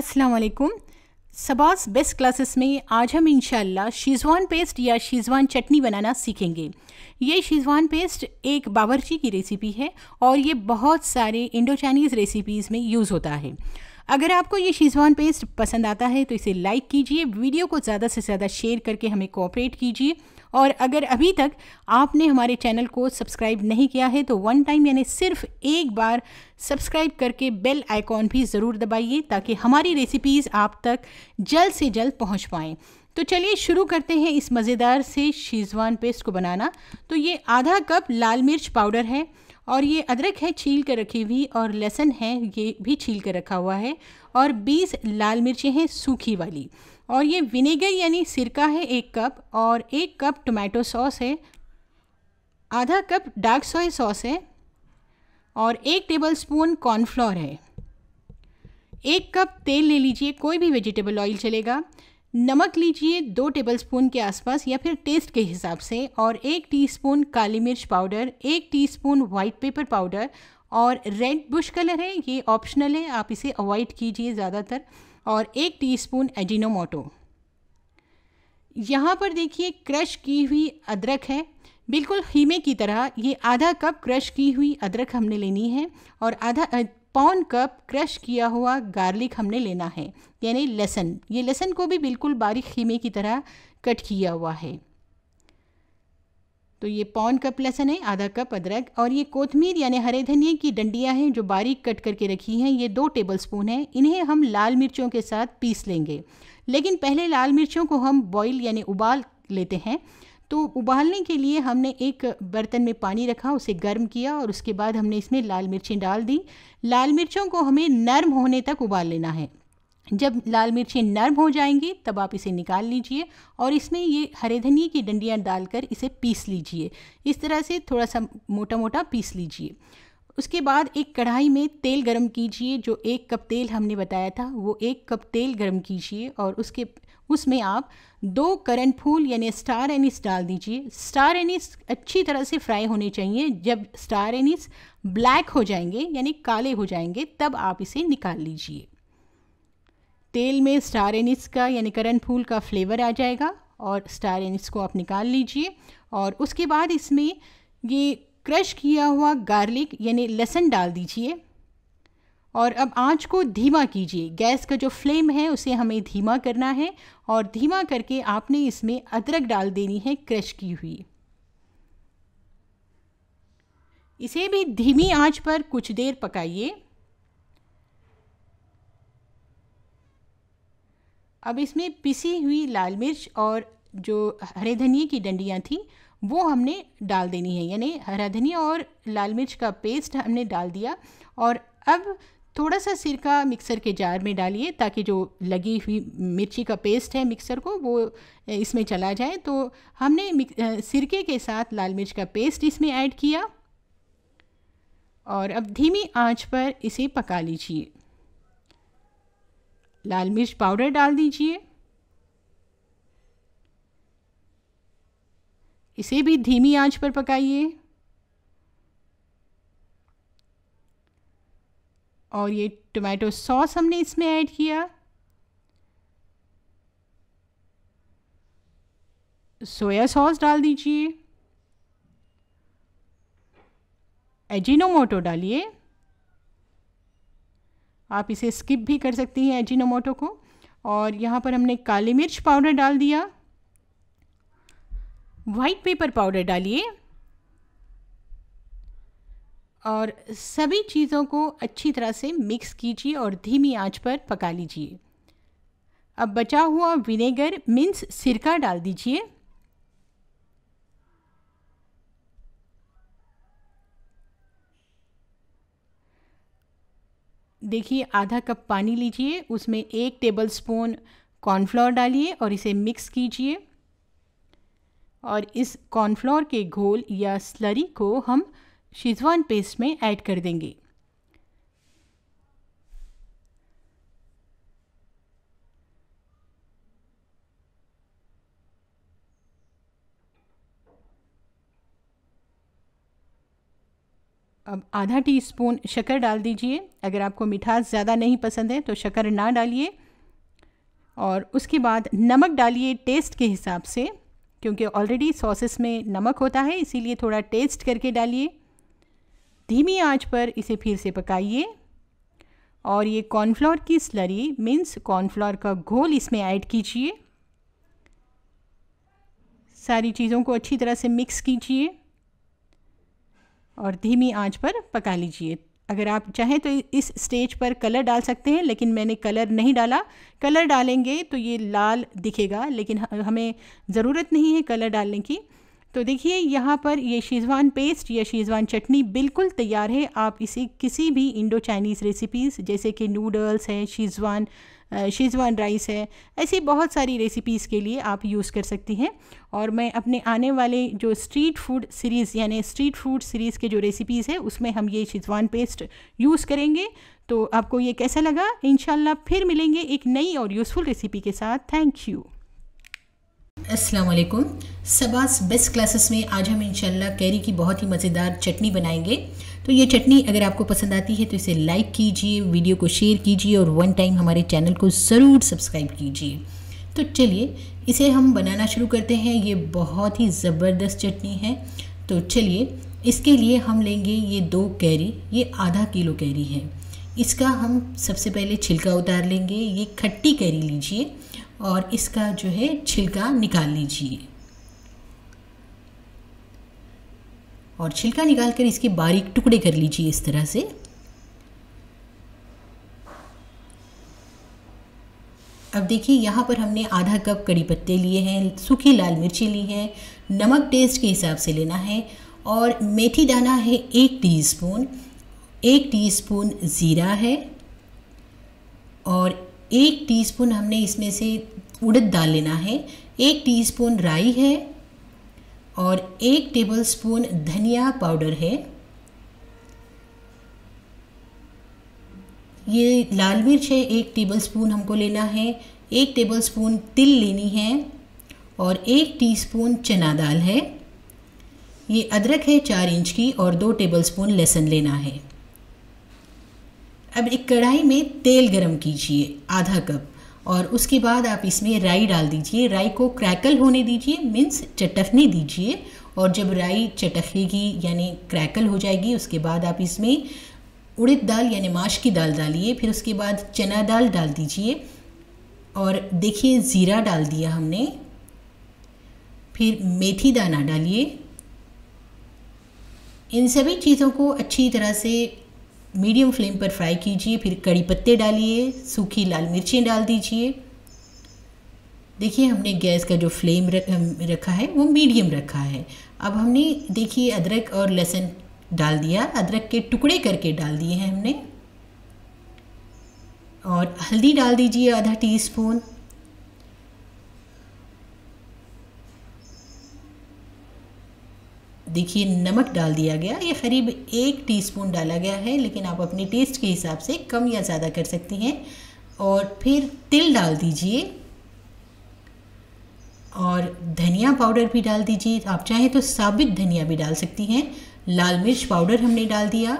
अस्सलाम सबास best classes में आज हम इंशाल्लाह शेज़वान पेस्ट या शेज़वान चटनी बनाना सीखेंगे ये शेज़वान पेस्ट एक बावर्ची की रेसिपी है और ये बहुत सारे इंडो चाइनीज़ रेसिपीज़ में यूज़ होता है अगर आपको ये शेज़वान पेस्ट पसंद आता है तो इसे लाइक कीजिए वीडियो को ज़्यादा से ज़्यादा शेयर करके हमें कोऑपरेट कीजिए और अगर अभी तक आपने हमारे चैनल को सब्सक्राइब नहीं किया है तो वन टाइम यानी सिर्फ एक बार सब्सक्राइब करके बेल आइकॉन भी ज़रूर दबाइए ताकि हमारी रेसिपीज़ आप तक जल्द से जल्द पहुँच पाएँ तो चलिए शुरू करते हैं इस मज़ेदार से शीज़वान पेस्ट को बनाना तो ये आधा कप लाल मिर्च पाउडर है और ये अदरक है छील कर रखी हुई और लहसन है ये भी छील कर रखा हुआ है और 20 लाल मिर्चें हैं सूखी वाली और ये विनेगर यानी सिरका है एक कप और एक कप टोमेटो सॉस है आधा कप डार्क सोए सॉस है और एक टेबल स्पून कॉर्नफ्लोर है एक कप तेल ले लीजिए कोई भी वेजिटेबल ऑयल चलेगा नमक लीजिए दो टेबलस्पून के आसपास या फिर टेस्ट के हिसाब से और एक टीस्पून काली मिर्च पाउडर एक टीस्पून वाइट पेपर पाउडर और रेड बुश कलर है ये ऑप्शनल है आप इसे अवॉइड कीजिए ज़्यादातर और एक टीस्पून एजिनोमोटो यहाँ पर देखिए क्रश की हुई अदरक है बिल्कुल खीमे की तरह ये आधा कप क्रश की हुई अदरक हमने लेनी है और आधा पौन कप क्रश किया हुआ गार्लिक हमने लेना है यानी लहसन ये लहसन को भी बिल्कुल बारीक खीमे की तरह कट किया हुआ है तो ये पौन कप लहसन है आधा कप अदरक और ये कोथमीर यानी हरे धनिया की डंडियाँ हैं जो बारीक कट करके रखी हैं ये दो टेबल स्पून हैं इन्हें हम लाल मिर्चों के साथ पीस लेंगे लेकिन पहले लाल मिर्चों को हम बॉईल यानी उबाल लेते हैं तो उबालने के लिए हमने एक बर्तन में पानी रखा उसे गर्म किया और उसके बाद हमने इसमें लाल मिर्चें डाल दी लाल मिर्चों को हमें नर्म होने तक उबाल लेना है जब लाल मिर्चें नर्म हो जाएंगी तब आप इसे निकाल लीजिए और इसमें ये हरे धनिए की डंडियाँ डालकर इसे पीस लीजिए इस तरह से थोड़ा सा मोटा मोटा पीस लीजिए उसके बाद एक कढ़ाई में तेल गरम कीजिए जो एक कप तेल हमने बताया था वो एक कप तेल गरम कीजिए और उसके उसमें आप दो करंट फूल यानी स्टार एनिस डाल दीजिए स्टार एनिस अच्छी तरह से फ्राई होने चाहिए जब स्टार एनिस ब्लैक हो जाएंगे यानी काले हो जाएंगे तब आप इसे निकाल लीजिए तेल में स्टार एनिस का यानी करंट फूल का फ्लेवर आ जाएगा और स्टार एनिस को आप निकाल लीजिए और उसके बाद इसमें ये क्रश किया हुआ गार्लिक यानी लहसुन डाल दीजिए और अब आंच को धीमा कीजिए गैस का जो फ्लेम है उसे हमें धीमा करना है और धीमा करके आपने इसमें अदरक डाल देनी है क्रश की हुई इसे भी धीमी आंच पर कुछ देर पकाइए अब इसमें पिसी हुई लाल मिर्च और जो हरे धनिए की डंडियाँ थी वो हमने डाल देनी है यानी हरा धनिया और लाल मिर्च का पेस्ट हमने डाल दिया और अब थोड़ा सा सिरका मिक्सर के जार में डालिए ताकि जो लगी हुई मिर्ची का पेस्ट है मिक्सर को वो इसमें चला जाए तो हमने सिरके के साथ लाल मिर्च का पेस्ट इसमें ऐड किया और अब धीमी आंच पर इसे पका लीजिए लाल मिर्च पाउडर डाल दीजिए इसे भी धीमी आंच पर पकाइए और ये टोमेटो सॉस हमने इसमें ऐड किया सोया सॉस डाल दीजिए एजिनोमोटो डालिए आप इसे स्किप भी कर सकती हैं एजिनोमोटो को और यहाँ पर हमने काली मिर्च पाउडर डाल दिया वाइट पेपर पाउडर डालिए और सभी चीज़ों को अच्छी तरह से मिक्स कीजिए और धीमी आंच पर पका लीजिए अब बचा हुआ विनेगर मिन्स सिरका डाल दीजिए देखिए आधा कप पानी लीजिए उसमें एक टेबल स्पून कॉर्नफ्लोर डालिए और इसे मिक्स कीजिए और इस कॉर्नफ्लोर के घोल या स्लरी को हम शेजवान पेस्ट में ऐड कर देंगे अब आधा टी स्पून शक्कर डाल दीजिए अगर आपको मिठास ज़्यादा नहीं पसंद है तो शक्कर ना डालिए और उसके बाद नमक डालिए टेस्ट के हिसाब से क्योंकि ऑलरेडी सॉसेस में नमक होता है इसीलिए थोड़ा टेस्ट करके डालिए धीमी आंच पर इसे फिर से पकाइए और ये कॉर्नफ्लोर की स्लरी मीन्स कॉर्नफ्लोर का घोल इसमें ऐड कीजिए सारी चीज़ों को अच्छी तरह से मिक्स कीजिए और धीमी आंच पर पका लीजिए अगर आप चाहें तो इस स्टेज पर कलर डाल सकते हैं लेकिन मैंने कलर नहीं डाला कलर डालेंगे तो ये लाल दिखेगा लेकिन हमें ज़रूरत नहीं है कलर डालने की तो देखिए यहाँ पर ये शेज़वान पेस्ट या शेज़वान चटनी बिल्कुल तैयार है आप इसे किसी भी इंडो चाइनीज़ रेसिपीज़ जैसे कि नूडल्स है शेज़वान शेज़वान राइस है ऐसी बहुत सारी रेसिपीज़ के लिए आप यूज़ कर सकती हैं और मैं अपने आने वाले जो स्ट्रीट फूड सीरीज़ यानी स्ट्रीट फूड सीरीज़ के जो रेसिपीज़ है उसमें हम ये शेज़वान पेस्ट यूज़ करेंगे तो आपको ये कैसा लगा इन फिर मिलेंगे एक नई और यूज़फुल रेसिपी के साथ थैंक यू असलकुम सबास बेस्ट क्लासेस में आज हम इंशाल्लाह कैरी की बहुत ही मज़ेदार चटनी बनाएंगे तो ये चटनी अगर आपको पसंद आती है तो इसे लाइक कीजिए वीडियो को शेयर कीजिए और वन टाइम हमारे चैनल को ज़रूर सब्सक्राइब कीजिए तो चलिए इसे हम बनाना शुरू करते हैं ये बहुत ही ज़बरदस्त चटनी है तो चलिए इसके लिए हम लेंगे ये दो कैरी ये आधा किलो कैरी है इसका हम सबसे पहले छिलका उतार लेंगे ये खट्टी कैरी लीजिए और इसका जो है छिलका निकाल लीजिए और छिलका निकाल कर इसके बारीक टुकड़े कर लीजिए इस तरह से अब देखिए यहाँ पर हमने आधा कप कड़ी पत्ते लिए हैं सूखी लाल मिर्ची ली है नमक टेस्ट के हिसाब से लेना है और मेथी दाना है एक टीस्पून एक टीस्पून ज़ीरा है और एक टीस्पून हमने इसमें से उड़द दाल लेना है एक टीस्पून राई है और एक टेबलस्पून धनिया पाउडर है ये लाल मिर्च है एक टेबलस्पून हमको लेना है एक टेबलस्पून तिल लेनी है और एक टीस्पून चना दाल है ये अदरक है चार इंच की और दो टेबलस्पून लहसुन लेना है अब एक कढ़ाई में तेल गरम कीजिए आधा कप और उसके बाद आप इसमें राई डाल दीजिए राई को क्रैकल होने दीजिए मीन्स चटकने दीजिए और जब राई चटकेगी यानी क्रैकल हो जाएगी उसके बाद आप इसमें उड़द दाल यानी माश की दाल डालिए फिर उसके बाद चना दाल डाल दीजिए और देखिए ज़ीरा डाल दिया हमने फिर मेथी दाना डालिए इन सभी चीज़ों को अच्छी तरह से मीडियम फ्लेम पर फ्राई कीजिए फिर कड़ी पत्ते डालिए सूखी लाल मिर्चें डाल दीजिए देखिए हमने गैस का जो फ्लेम रख, रखा है वो मीडियम रखा है अब हमने देखिए अदरक और लहसुन डाल दिया अदरक के टुकड़े करके डाल दिए हैं हमने और हल्दी डाल दीजिए आधा टीस्पून देखिए नमक डाल दिया गया ये करीब एक टीस्पून डाला गया है लेकिन आप अपने टेस्ट के हिसाब से कम या ज़्यादा कर सकती हैं और फिर तिल डाल दीजिए और धनिया पाउडर भी डाल दीजिए आप चाहें तो साबित धनिया भी डाल सकती हैं लाल मिर्च पाउडर हमने डाल दिया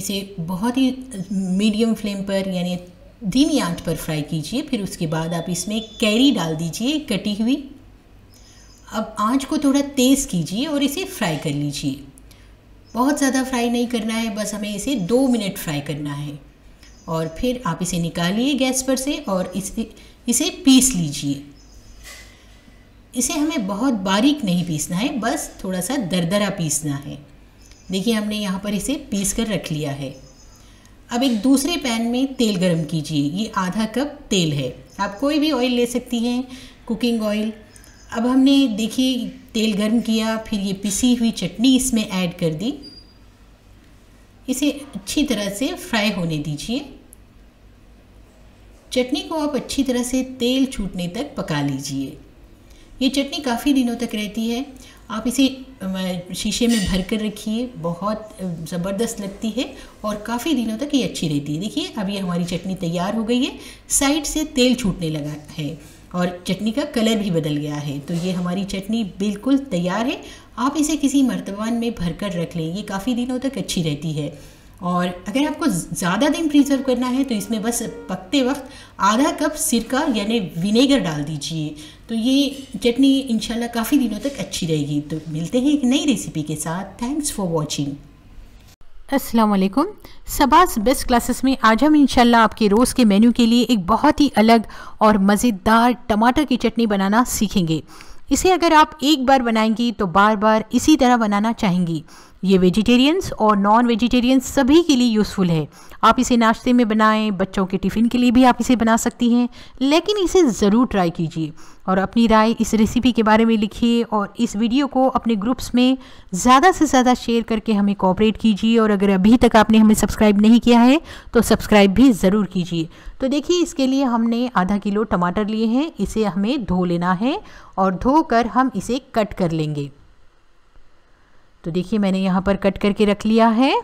इसे बहुत ही मीडियम फ्लेम पर यानी धीमी आंच पर फ्राई कीजिए फिर उसके बाद आप इसमें कैरी डाल दीजिए कटी हुई अब आंच को थोड़ा तेज़ कीजिए और इसे फ्राई कर लीजिए बहुत ज़्यादा फ्राई नहीं करना है बस हमें इसे दो मिनट फ्राई करना है और फिर आप इसे निकालिए गैस पर से और इसे इसे पीस लीजिए इसे हमें बहुत बारीक नहीं पीसना है बस थोड़ा सा दरदरा पीसना है देखिए हमने यहाँ पर इसे पीस कर रख लिया है अब एक दूसरे पैन में तेल गरम कीजिए ये आधा कप तेल है आप कोई भी ऑयल ले सकती हैं कुकिंग ऑयल अब हमने देखिए तेल गरम किया फिर ये पिसी हुई चटनी इसमें ऐड कर दी इसे अच्छी तरह से फ्राई होने दीजिए चटनी को आप अच्छी तरह से तेल छूटने तक पका लीजिए ये चटनी काफ़ी दिनों तक रहती है आप इसे शीशे में भर कर रखिए बहुत ज़बरदस्त लगती है और काफ़ी दिनों तक ये अच्छी रहती है देखिए अब ये हमारी चटनी तैयार हो गई है साइड से तेल छूटने लगा है और चटनी का कलर भी बदल गया है तो ये हमारी चटनी बिल्कुल तैयार है आप इसे किसी मर्तबान में भरकर रख लें ये काफ़ी दिनों तक अच्छी रहती है और अगर आपको ज़्यादा दिन प्रिजर्व करना है तो इसमें बस पकते वक्त आधा कप सिरका यानी विनेगर डाल दीजिए तो ये चटनी इंशाल्लाह काफ़ी दिनों तक अच्छी रहेगी तो मिलते हैं एक नई रेसिपी के साथ thanks for watching Aslam Sabaz best classes में आज हम इंशाल्लाह आपके रोज़ के मेन्यू के लिए एक बहुत ही अलग और मज़ेदार टमाटर की चटनी बनाना सीखेंगे इसे अगर आप एक बार बनाएंगी तो बार बार इसी तरह बनाना चाहेंगी ये वेजिटेरियंस और नॉन वेजिटेरियंस सभी के लिए यूज़फुल है आप इसे नाश्ते में बनाएं बच्चों के टिफ़िन के लिए भी आप इसे बना सकती हैं लेकिन इसे ज़रूर ट्राई कीजिए और अपनी राय इस रेसिपी के बारे में लिखिए और इस वीडियो को अपने ग्रुप्स में ज़्यादा से ज़्यादा शेयर करके हमें कॉपरेट कीजिए और अगर अभी तक आपने हमें सब्सक्राइब नहीं किया है तो सब्सक्राइब भी ज़रूर कीजिए तो देखिए इसके लिए हमने आधा किलो टमाटर लिए हैं इसे हमें धो लेना है और धो हम इसे कट कर लेंगे तो देखिए मैंने यहाँ पर कट करके रख लिया है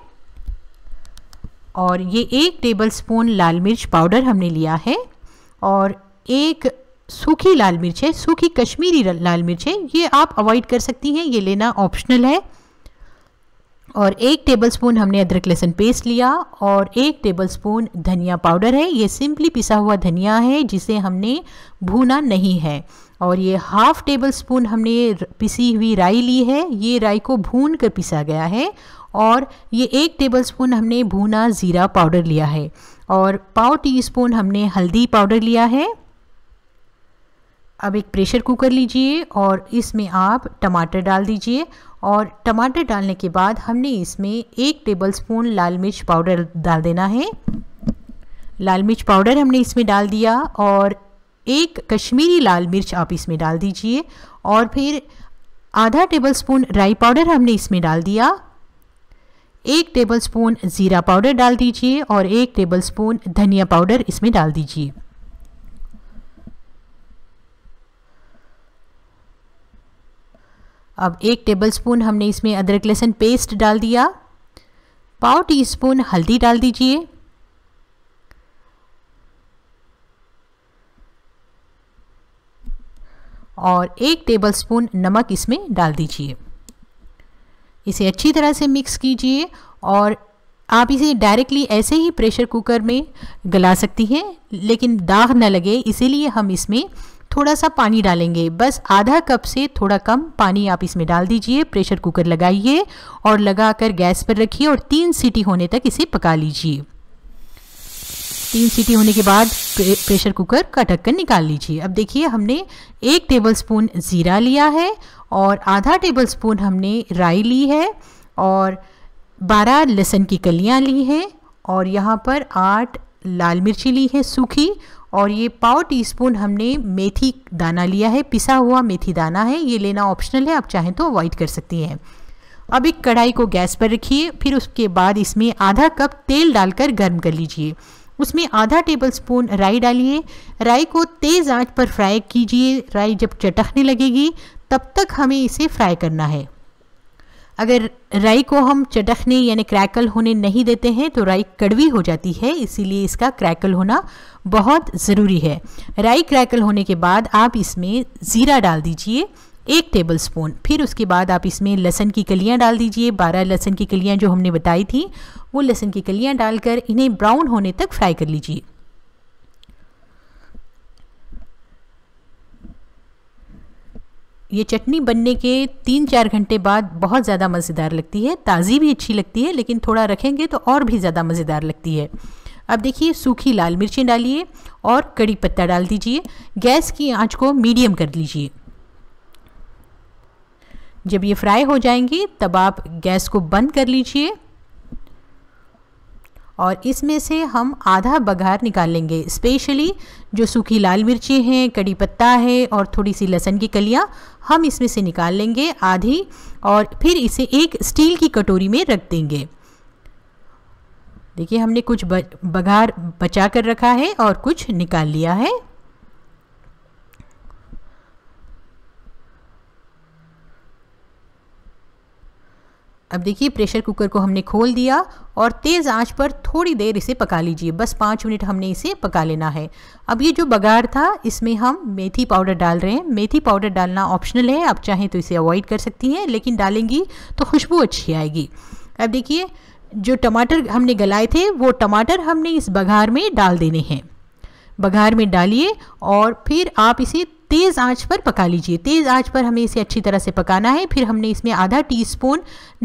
और ये एक टेबल स्पून लाल मिर्च पाउडर हमने लिया है और एक सूखी लाल मिर्च है सूखी कश्मीरी लाल मिर्च है ये आप अवॉइड कर सकती हैं ये लेना ऑप्शनल है और एक टेबलस्पून हमने अदरक लहसुन पेस्ट लिया और एक टेबलस्पून धनिया पाउडर है ये सिंपली पिसा हुआ धनिया है जिसे हमने भूना नहीं है और ये हाफ़ टेबल स्पून हमने पिसी हुई राई ली है ये राई को भून कर पिसा गया है और ये एक टेबल स्पून हमने भुना ज़ीरा पाउडर लिया है और पाव टी स्पून हमने हल्दी पाउडर लिया है अब एक प्रेशर कुकर लीजिए और इसमें आप टमाटर डाल दीजिए और टमाटर डालने के बाद हमने इसमें एक टेबलस्पून लाल मिर्च पाउडर डाल देना है लाल मिर्च पाउडर हमने इसमें डाल दिया और एक कश्मीरी लाल मिर्च आप इसमें डाल दीजिए और फिर आधा टेबल स्पून राई पाउडर हमने इसमें डाल दिया एक टेबल स्पून ज़ीरा पाउडर डाल दीजिए और एक टेबल स्पून धनिया पाउडर इसमें डाल दीजिए अब एक टेबल स्पून हमने इसमें अदरक लहसुन पेस्ट डाल दिया पाव टी स्पून हल्दी डाल दीजिए और एक टेबल स्पून नमक इसमें डाल दीजिए इसे अच्छी तरह से मिक्स कीजिए और आप इसे डायरेक्टली ऐसे ही प्रेशर कुकर में गला सकती हैं लेकिन दाग ना लगे इसीलिए हम इसमें थोड़ा सा पानी डालेंगे बस आधा कप से थोड़ा कम पानी आप इसमें डाल दीजिए प्रेशर कुकर लगाइए और लगाकर गैस पर रखिए और तीन सीटी होने तक इसे पका लीजिए तीन सीटी होने के बाद प्रे, प्रेशर कुकर का ढक्कन निकाल लीजिए अब देखिए हमने एक टेबलस्पून ज़ीरा लिया है और आधा टेबलस्पून हमने राई ली है और बारह लहसुन की कलियाँ ली हैं और यहाँ पर आठ लाल मिर्ची ली है सूखी और ये पाव स्पून हमने मेथी दाना लिया है पिसा हुआ मेथी दाना है ये लेना ऑप्शनल है आप चाहें तो अवॉइड कर सकती हैं अब एक कढ़ाई को गैस पर रखिए फिर उसके बाद इसमें आधा कप तेल डालकर गर्म कर लीजिए उसमें आधा टेबल स्पून राई डालिए राई को तेज़ आंच पर फ्राई कीजिए राई जब चटकने लगेगी तब तक हमें इसे फ्राई करना है अगर राई को हम चटकने यानी क्रैकल होने नहीं देते हैं तो राई कड़वी हो जाती है इसीलिए इसका क्रैकल होना बहुत ज़रूरी है राई क्रैकल होने के बाद आप इसमें ज़ीरा डाल दीजिए एक टेबल स्पून फिर उसके बाद आप इसमें लहसन की कलियाँ डाल दीजिए बारह लहसन की कलियाँ जो हमने बताई थी वो लहसन की कलियाँ डालकर इन्हें ब्राउन होने तक फ्राई कर लीजिए ये चटनी बनने के तीन चार घंटे बाद बहुत ज़्यादा मज़ेदार लगती है ताज़ी भी अच्छी लगती है लेकिन थोड़ा रखेंगे तो और भी ज़्यादा मज़ेदार लगती है अब देखिए सूखी लाल मिर्चें डालिए और कड़ी पत्ता डाल दीजिए गैस की आंच को मीडियम कर लीजिए जब ये फ्राई हो जाएंगी तब आप गैस को बंद कर लीजिए और इसमें से हम आधा बघार निकाल लेंगे स्पेशली जो सूखी लाल मिर्ची हैं कड़ी पत्ता है और थोड़ी सी लहसन की कलियाँ हम इसमें से निकाल लेंगे आधी और फिर इसे एक स्टील की कटोरी में रख देंगे देखिए हमने कुछ बघार बचा कर रखा है और कुछ निकाल लिया है अब देखिए प्रेशर कुकर को हमने खोल दिया और तेज़ आंच पर थोड़ी देर इसे पका लीजिए बस पाँच मिनट हमने इसे पका लेना है अब ये जो बघार था इसमें हम मेथी पाउडर डाल रहे हैं मेथी पाउडर डालना ऑप्शनल है आप चाहें तो इसे अवॉइड कर सकती हैं लेकिन डालेंगी तो खुशबू अच्छी आएगी अब देखिए जो टमाटर हमने गलाए थे वो टमाटर हमने इस बघार में डाल देने हैं बघार में डालिए और फिर आप इसे तेज़ आंच पर पका लीजिए तेज़ आंच पर हमें इसे अच्छी तरह से पकाना है फिर हमने इसमें आधा स्पून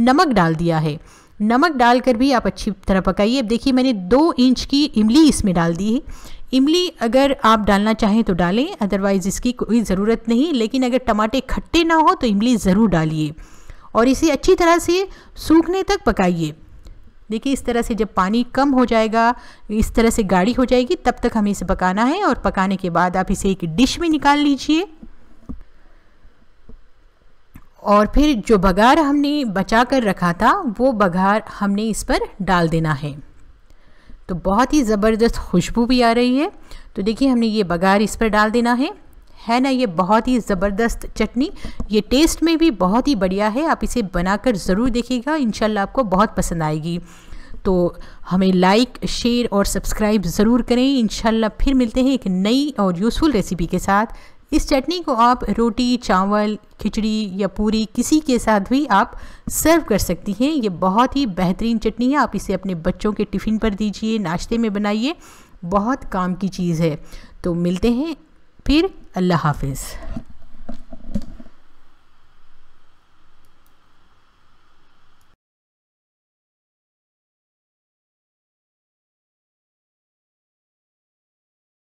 नमक डाल दिया है नमक डालकर भी आप अच्छी तरह पकाइए अब देखिए मैंने दो इंच की इमली इसमें डाल दी है इमली अगर आप डालना चाहें तो डालें अदरवाइज़ इसकी कोई ज़रूरत नहीं लेकिन अगर टमाटे खट्टे ना हो तो इमली ज़रूर डालिए और इसे अच्छी तरह से सूखने तक पकाइए देखिए इस तरह से जब पानी कम हो जाएगा इस तरह से गाढ़ी हो जाएगी तब तक हमें इसे पकाना है और पकाने के बाद आप इसे एक डिश में निकाल लीजिए और फिर जो बघार हमने बचा कर रखा था वो बघार हमने इस पर डाल देना है तो बहुत ही ज़बरदस्त खुशबू भी आ रही है तो देखिए हमने ये बघार इस पर डाल देना है है ना ये बहुत ही ज़बरदस्त चटनी ये टेस्ट में भी बहुत ही बढ़िया है आप इसे बनाकर ज़रूर देखिएगा इन आपको बहुत पसंद आएगी तो हमें लाइक शेयर और सब्सक्राइब ज़रूर करें इन फिर मिलते हैं एक नई और यूज़फुल रेसिपी के साथ इस चटनी को आप रोटी चावल खिचड़ी या पूरी किसी के साथ भी आप सर्व कर सकती हैं ये बहुत ही बेहतरीन चटनी है आप इसे अपने बच्चों के टिफ़िन पर दीजिए नाश्ते में बनाइए बहुत काम की चीज़ है तो मिलते हैं फिर الله حافظ